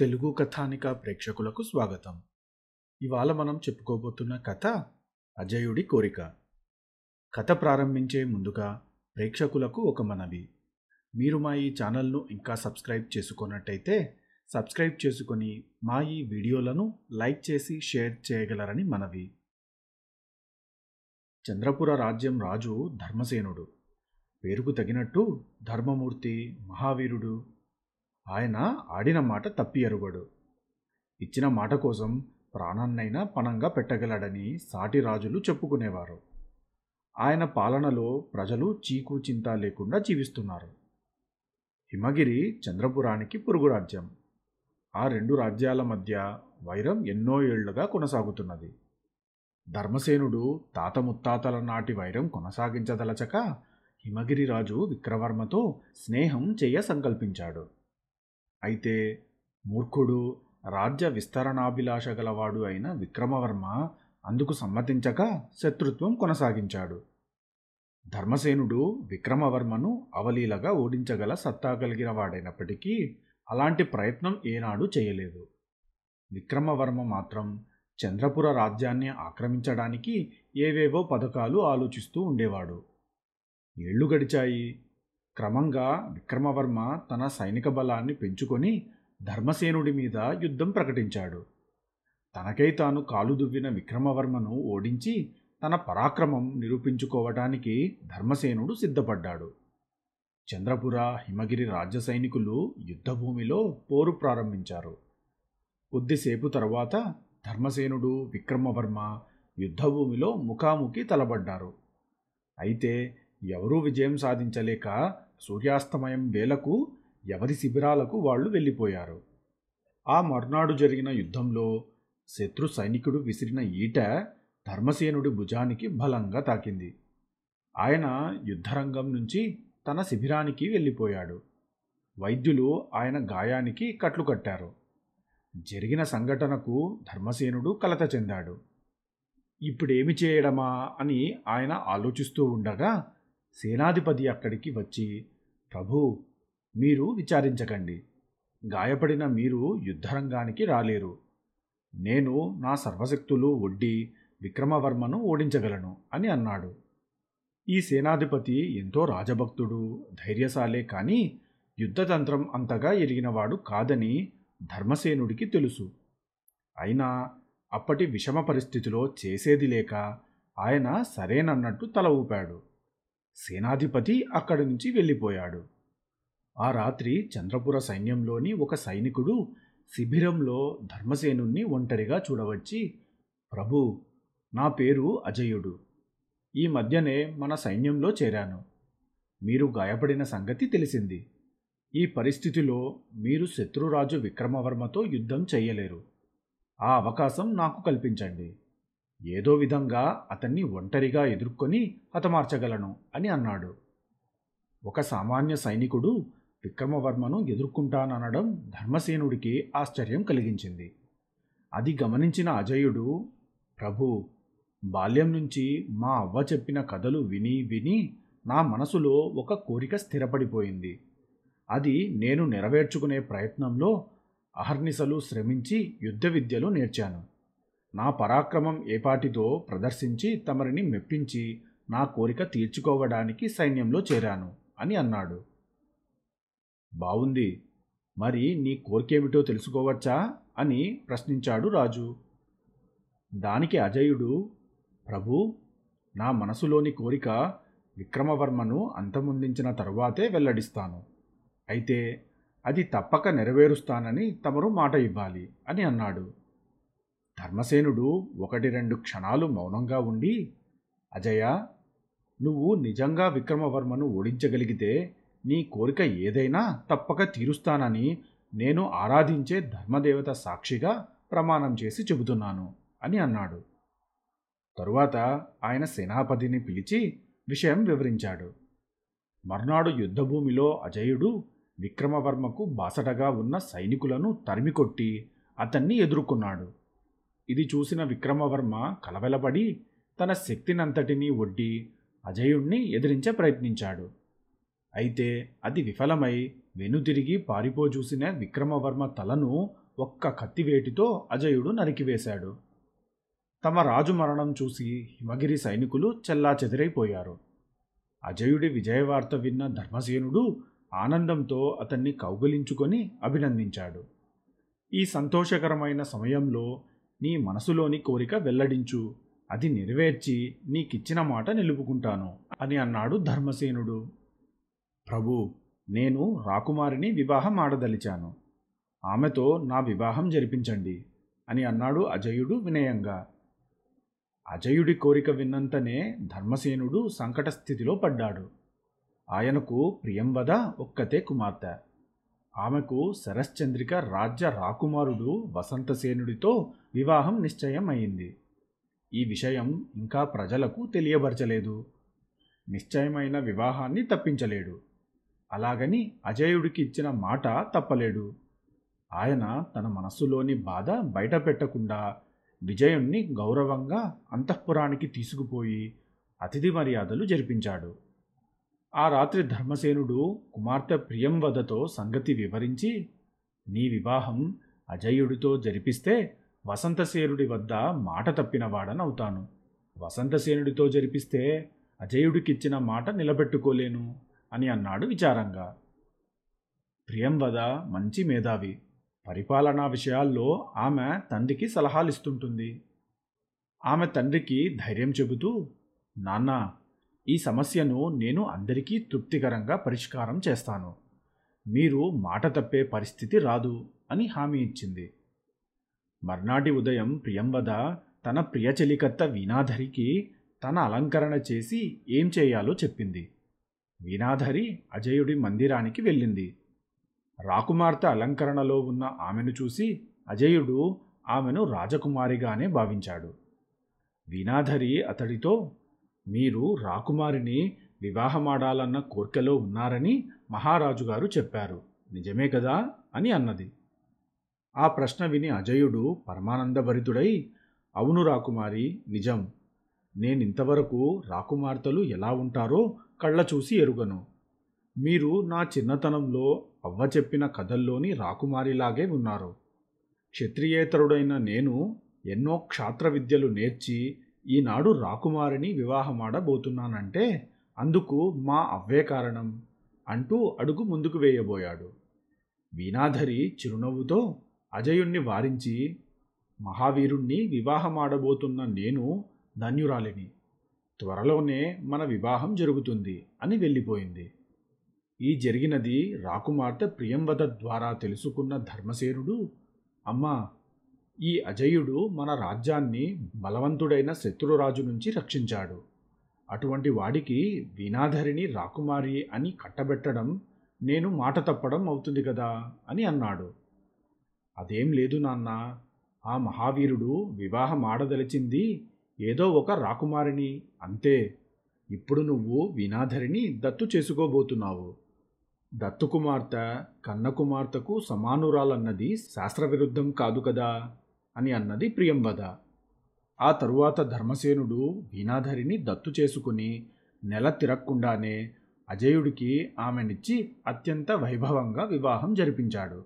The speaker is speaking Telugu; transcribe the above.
తెలుగు కథానిక ప్రేక్షకులకు స్వాగతం ఇవాళ మనం చెప్పుకోబోతున్న కథ అజయుడి కోరిక కథ ప్రారంభించే ముందుగా ప్రేక్షకులకు ఒక మనవి మీరు మా ఈ ఛానల్ను ఇంకా సబ్స్క్రైబ్ చేసుకున్నట్టయితే సబ్స్క్రైబ్ చేసుకొని మా ఈ వీడియోలను లైక్ చేసి షేర్ చేయగలరని మనవి చంద్రపుర రాజ్యం రాజు ధర్మసేనుడు పేరుకు తగినట్టు ధర్మమూర్తి మహావీరుడు ఆయన ఆడిన మాట తప్పి ఎరుగడు ఇచ్చిన మాట కోసం ప్రాణాన్నైనా పణంగా పెట్టగలడని సాటి రాజులు చెప్పుకునేవారు ఆయన పాలనలో ప్రజలు చీకు చింత లేకుండా జీవిస్తున్నారు హిమగిరి చంద్రపురానికి పొరుగు రాజ్యం ఆ రెండు రాజ్యాల మధ్య వైరం ఎన్నో ఏళ్లుగా కొనసాగుతున్నది ధర్మసేనుడు తాత ముత్తాతల నాటి వైరం కొనసాగించదలచక హిమగిరి రాజు విక్రవర్మతో స్నేహం చేయ సంకల్పించాడు అయితే మూర్ఖుడు రాజ్య విస్తరణాభిలాష గలవాడు అయిన విక్రమవర్మ అందుకు సమ్మతించక శత్రుత్వం కొనసాగించాడు ధర్మసేనుడు విక్రమవర్మను అవలీలగా ఓడించగల సత్తా కలిగిన వాడైనప్పటికీ అలాంటి ప్రయత్నం ఏనాడు చేయలేదు విక్రమవర్మ మాత్రం చంద్రపుర రాజ్యాన్ని ఆక్రమించడానికి ఏవేవో పథకాలు ఆలోచిస్తూ ఉండేవాడు ఏళ్ళు గడిచాయి క్రమంగా విక్రమవర్మ తన సైనిక బలాన్ని పెంచుకొని ధర్మసేనుడి మీద యుద్ధం ప్రకటించాడు తనకై తాను కాలు దువ్విన విక్రమవర్మను ఓడించి తన పరాక్రమం నిరూపించుకోవటానికి ధర్మసేనుడు సిద్ధపడ్డాడు చంద్రపుర హిమగిరి రాజ్య సైనికులు యుద్ధభూమిలో పోరు ప్రారంభించారు కొద్దిసేపు తరువాత ధర్మసేనుడు విక్రమవర్మ యుద్ధభూమిలో ముఖాముఖి తలబడ్డారు అయితే ఎవరూ విజయం సాధించలేక సూర్యాస్తమయం వేలకు ఎవరి శిబిరాలకు వాళ్ళు వెళ్ళిపోయారు ఆ మర్నాడు జరిగిన యుద్ధంలో శత్రు సైనికుడు విసిరిన ఈట ధర్మసేనుడి భుజానికి బలంగా తాకింది ఆయన యుద్ధరంగం నుంచి తన శిబిరానికి వెళ్ళిపోయాడు వైద్యులు ఆయన గాయానికి కట్లు కట్టారు జరిగిన సంఘటనకు ధర్మసేనుడు కలత చెందాడు ఇప్పుడేమి చేయడమా అని ఆయన ఆలోచిస్తూ ఉండగా సేనాధిపతి అక్కడికి వచ్చి ప్రభు మీరు విచారించకండి గాయపడిన మీరు యుద్ధరంగానికి రాలేరు నేను నా సర్వశక్తులు ఒడ్డి విక్రమవర్మను ఓడించగలను అని అన్నాడు ఈ సేనాధిపతి ఎంతో రాజభక్తుడు ధైర్యశాలే కానీ యుద్ధతంత్రం అంతగా ఎరిగినవాడు కాదని ధర్మసేనుడికి తెలుసు అయినా అప్పటి విషమ పరిస్థితిలో చేసేది లేక ఆయన సరేనన్నట్టు తల ఊపాడు సేనాధిపతి అక్కడి నుంచి వెళ్ళిపోయాడు ఆ రాత్రి చంద్రపుర సైన్యంలోని ఒక సైనికుడు శిబిరంలో ధర్మసేనుణ్ణి ఒంటరిగా చూడవచ్చి ప్రభు నా పేరు అజయుడు ఈ మధ్యనే మన సైన్యంలో చేరాను మీరు గాయపడిన సంగతి తెలిసింది ఈ పరిస్థితిలో మీరు శత్రురాజు విక్రమవర్మతో యుద్ధం చేయలేరు ఆ అవకాశం నాకు కల్పించండి ఏదో విధంగా అతన్ని ఒంటరిగా ఎదుర్కొని హతమార్చగలను అని అన్నాడు ఒక సామాన్య సైనికుడు విక్రమవర్మను ఎదుర్కొంటాననడం ధర్మసేనుడికి ఆశ్చర్యం కలిగించింది అది గమనించిన అజయుడు ప్రభు బాల్యం నుంచి మా అవ్వ చెప్పిన కథలు విని విని నా మనసులో ఒక కోరిక స్థిరపడిపోయింది అది నేను నెరవేర్చుకునే ప్రయత్నంలో అహర్నిశలు శ్రమించి యుద్ధ విద్యలు నేర్చాను నా పరాక్రమం ఏపాటిదో ప్రదర్శించి తమరిని మెప్పించి నా కోరిక తీర్చుకోవడానికి సైన్యంలో చేరాను అని అన్నాడు బావుంది మరి నీ కోరికేమిటో తెలుసుకోవచ్చా అని ప్రశ్నించాడు రాజు దానికి అజయుడు ప్రభు నా మనసులోని కోరిక విక్రమవర్మను అంతమొందించిన తరువాతే వెల్లడిస్తాను అయితే అది తప్పక నెరవేరుస్తానని తమరు మాట ఇవ్వాలి అని అన్నాడు ధర్మసేనుడు ఒకటి రెండు క్షణాలు మౌనంగా ఉండి అజయ నువ్వు నిజంగా విక్రమవర్మను ఓడించగలిగితే నీ కోరిక ఏదైనా తప్పక తీరుస్తానని నేను ఆరాధించే ధర్మదేవత సాక్షిగా ప్రమాణం చేసి చెబుతున్నాను అని అన్నాడు తరువాత ఆయన సేనాపతిని పిలిచి విషయం వివరించాడు మర్నాడు యుద్ధభూమిలో అజయుడు విక్రమవర్మకు బాసటగా ఉన్న సైనికులను తరిమికొట్టి అతన్ని ఎదుర్కొన్నాడు ఇది చూసిన విక్రమవర్మ కలవెలబడి తన శక్తినంతటినీ ఒడ్డి అజయుణ్ణి ఎదిరించే ప్రయత్నించాడు అయితే అది విఫలమై వెనుతిరిగి పారిపోచూసిన విక్రమవర్మ తలను ఒక్క కత్తివేటితో అజయుడు నరికివేశాడు తమ రాజు మరణం చూసి హిమగిరి సైనికులు చెదిరైపోయారు అజయుడి విజయవార్త విన్న ధర్మసేనుడు ఆనందంతో అతన్ని కౌగలించుకొని అభినందించాడు ఈ సంతోషకరమైన సమయంలో నీ మనసులోని కోరిక వెల్లడించు అది నెరవేర్చి నీకిచ్చిన మాట నిలుపుకుంటాను అని అన్నాడు ధర్మసేనుడు ప్రభు నేను రాకుమారిని వివాహం ఆడదలిచాను ఆమెతో నా వివాహం జరిపించండి అని అన్నాడు అజయుడు వినయంగా అజయుడి కోరిక విన్నంతనే ధర్మసేనుడు సంకట స్థితిలో పడ్డాడు ఆయనకు ప్రియంవద ఒక్కతే కుమార్తె ఆమెకు శరశ్చంద్రిక రాజ్య రాకుమారుడు వసంతసేనుడితో వివాహం నిశ్చయం అయింది ఈ విషయం ఇంకా ప్రజలకు తెలియబరచలేదు నిశ్చయమైన వివాహాన్ని తప్పించలేడు అలాగని అజయుడికి ఇచ్చిన మాట తప్పలేడు ఆయన తన మనస్సులోని బాధ బయట పెట్టకుండా విజయుణ్ణి గౌరవంగా అంతఃపురానికి తీసుకుపోయి అతిథి మర్యాదలు జరిపించాడు ఆ రాత్రి ధర్మసేనుడు కుమార్తె ప్రియంవదతో సంగతి వివరించి నీ వివాహం అజయుడితో జరిపిస్తే వసంతసేనుడి వద్ద మాట తప్పినవాడనవుతాను వసంతసేనుడితో జరిపిస్తే అజయుడికిచ్చిన మాట నిలబెట్టుకోలేను అని అన్నాడు విచారంగా ప్రియంవద మంచి మేధావి పరిపాలనా విషయాల్లో ఆమె తండ్రికి సలహాలిస్తుంటుంది ఆమె తండ్రికి ధైర్యం చెబుతూ నాన్న ఈ సమస్యను నేను అందరికీ తృప్తికరంగా పరిష్కారం చేస్తాను మీరు మాట తప్పే పరిస్థితి రాదు అని హామీ ఇచ్చింది మర్నాటి ఉదయం ప్రియంవద తన ప్రియచలికత్త వీణాధరికి తన అలంకరణ చేసి ఏం చేయాలో చెప్పింది వీణాధరి అజయుడి మందిరానికి వెళ్ళింది రాకుమార్తె అలంకరణలో ఉన్న ఆమెను చూసి అజయుడు ఆమెను రాజకుమారిగానే భావించాడు వీణాధరి అతడితో మీరు రాకుమారిని వివాహమాడాలన్న కోర్కెలో ఉన్నారని మహారాజుగారు చెప్పారు నిజమే కదా అని అన్నది ఆ ప్రశ్న విని అజయుడు పరమానందభరితుడై అవును రాకుమారి నిజం నేనింతవరకు రాకుమార్తెలు ఎలా ఉంటారో కళ్ళ చూసి ఎరుగను మీరు నా చిన్నతనంలో అవ్వ చెప్పిన కథల్లోని రాకుమారిలాగే ఉన్నారు క్షత్రియేతరుడైన నేను ఎన్నో క్షాత్ర విద్యలు నేర్చి ఈనాడు రాకుమారిని వివాహమాడబోతున్నానంటే అందుకు మా అవ్వే కారణం అంటూ అడుగు ముందుకు వేయబోయాడు వీణాధరి చిరునవ్వుతో అజయుణ్ణి వారించి మహావీరుణ్ణి వివాహమాడబోతున్న నేను ధన్యురాలిని త్వరలోనే మన వివాహం జరుగుతుంది అని వెళ్ళిపోయింది ఈ జరిగినది రాకుమార్తె ప్రియంవద ద్వారా తెలుసుకున్న ధర్మసేనుడు అమ్మా ఈ అజయుడు మన రాజ్యాన్ని బలవంతుడైన శత్రురాజు నుంచి రక్షించాడు అటువంటి వాడికి వీణాధరిణి రాకుమారి అని కట్టబెట్టడం నేను మాట తప్పడం అవుతుంది కదా అని అన్నాడు అదేం లేదు నాన్న ఆ మహావీరుడు వివాహం ఆడదలిచింది ఏదో ఒక రాకుమారిని అంతే ఇప్పుడు నువ్వు వినాధరిని దత్తు చేసుకోబోతున్నావు దత్తు కుమార్తె కన్న సమానురాలన్నది శాస్త్రవిరుద్ధం కాదు కదా అని అన్నది ప్రియంవద ఆ తరువాత ధర్మసేనుడు వీణాధరిని దత్తు చేసుకుని నెల తిరక్కుండానే అజయుడికి ఆమెనిచ్చి అత్యంత వైభవంగా వివాహం జరిపించాడు